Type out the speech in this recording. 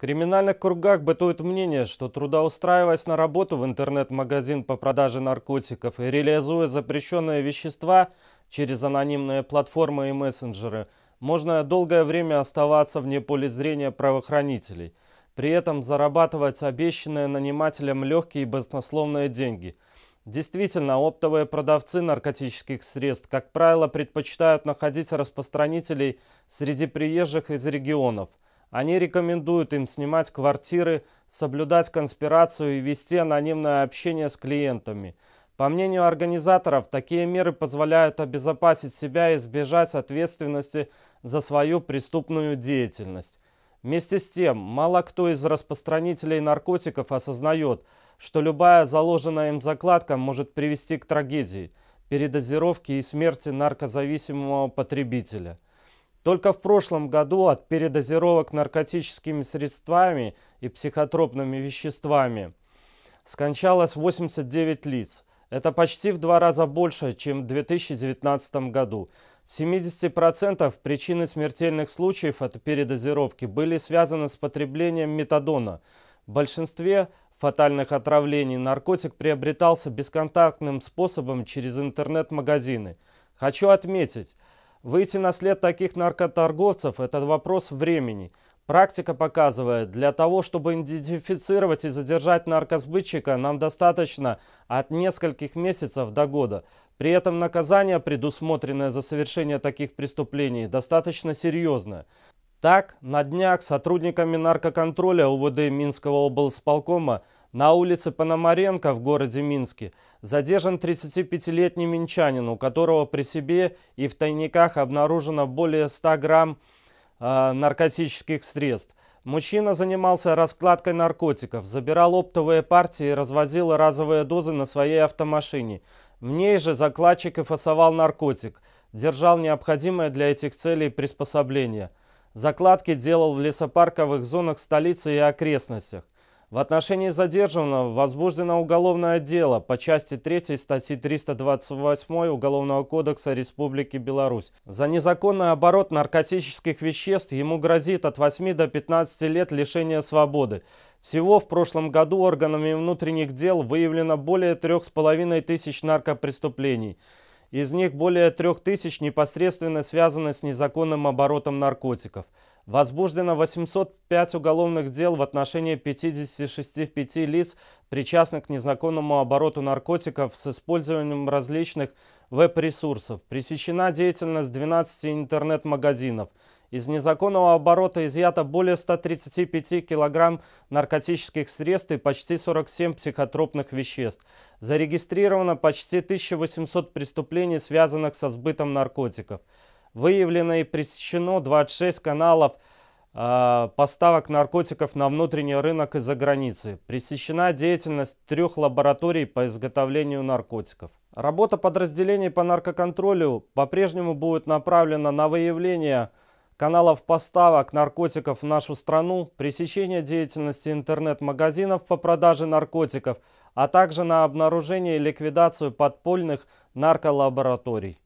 криминальных кругах бытует мнение, что трудоустраиваясь на работу в интернет-магазин по продаже наркотиков и реализуя запрещенные вещества через анонимные платформы и мессенджеры, можно долгое время оставаться вне поля зрения правоохранителей, при этом зарабатывать обещанные нанимателям легкие и баснословные деньги – Действительно, оптовые продавцы наркотических средств, как правило, предпочитают находить распространителей среди приезжих из регионов – они рекомендуют им снимать квартиры, соблюдать конспирацию и вести анонимное общение с клиентами. По мнению организаторов, такие меры позволяют обезопасить себя и избежать ответственности за свою преступную деятельность. Вместе с тем, мало кто из распространителей наркотиков осознает, что любая заложенная им закладка может привести к трагедии, передозировке и смерти наркозависимого потребителя – только в прошлом году от передозировок наркотическими средствами и психотропными веществами скончалось 89 лиц. Это почти в два раза больше, чем в 2019 году. В 70% причины смертельных случаев от передозировки были связаны с потреблением метадона. В большинстве фатальных отравлений наркотик приобретался бесконтактным способом через интернет-магазины. Хочу отметить – Выйти на след таких наркоторговцев – это вопрос времени. Практика показывает, для того, чтобы идентифицировать и задержать наркосбытчика, нам достаточно от нескольких месяцев до года. При этом наказание, предусмотренное за совершение таких преступлений, достаточно серьезное. Так, на днях сотрудниками наркоконтроля УВД Минского облсполкома на улице Пономаренко в городе Минске задержан 35-летний минчанин, у которого при себе и в тайниках обнаружено более 100 грамм э, наркотических средств. Мужчина занимался раскладкой наркотиков, забирал оптовые партии и развозил разовые дозы на своей автомашине. В ней же закладчик и фасовал наркотик, держал необходимое для этих целей приспособление. Закладки делал в лесопарковых зонах столицы и окрестностях – в отношении задержанного возбуждено уголовное дело по части 3 статьи 328 Уголовного кодекса Республики Беларусь. За незаконный оборот наркотических веществ ему грозит от 8 до 15 лет лишения свободы. Всего в прошлом году органами внутренних дел выявлено более 3,5 тысяч наркопреступлений. Из них более 3 тысяч непосредственно связаны с незаконным оборотом наркотиков – Возбуждено 805 уголовных дел в отношении 56 лиц, причастных к незаконному обороту наркотиков с использованием различных веб-ресурсов. Пресечена деятельность 12 интернет-магазинов. Из незаконного оборота изъято более 135 килограмм наркотических средств и почти 47 психотропных веществ. Зарегистрировано почти 1800 преступлений, связанных со сбытом наркотиков. Выявлено и пресечено 26 каналов а, поставок наркотиков на внутренний рынок и за границы. Пресечена деятельность трех лабораторий по изготовлению наркотиков. Работа подразделений по наркоконтролю по-прежнему будет направлена на выявление каналов поставок наркотиков в нашу страну, пресечение деятельности интернет-магазинов по продаже наркотиков, а также на обнаружение и ликвидацию подпольных нарколабораторий.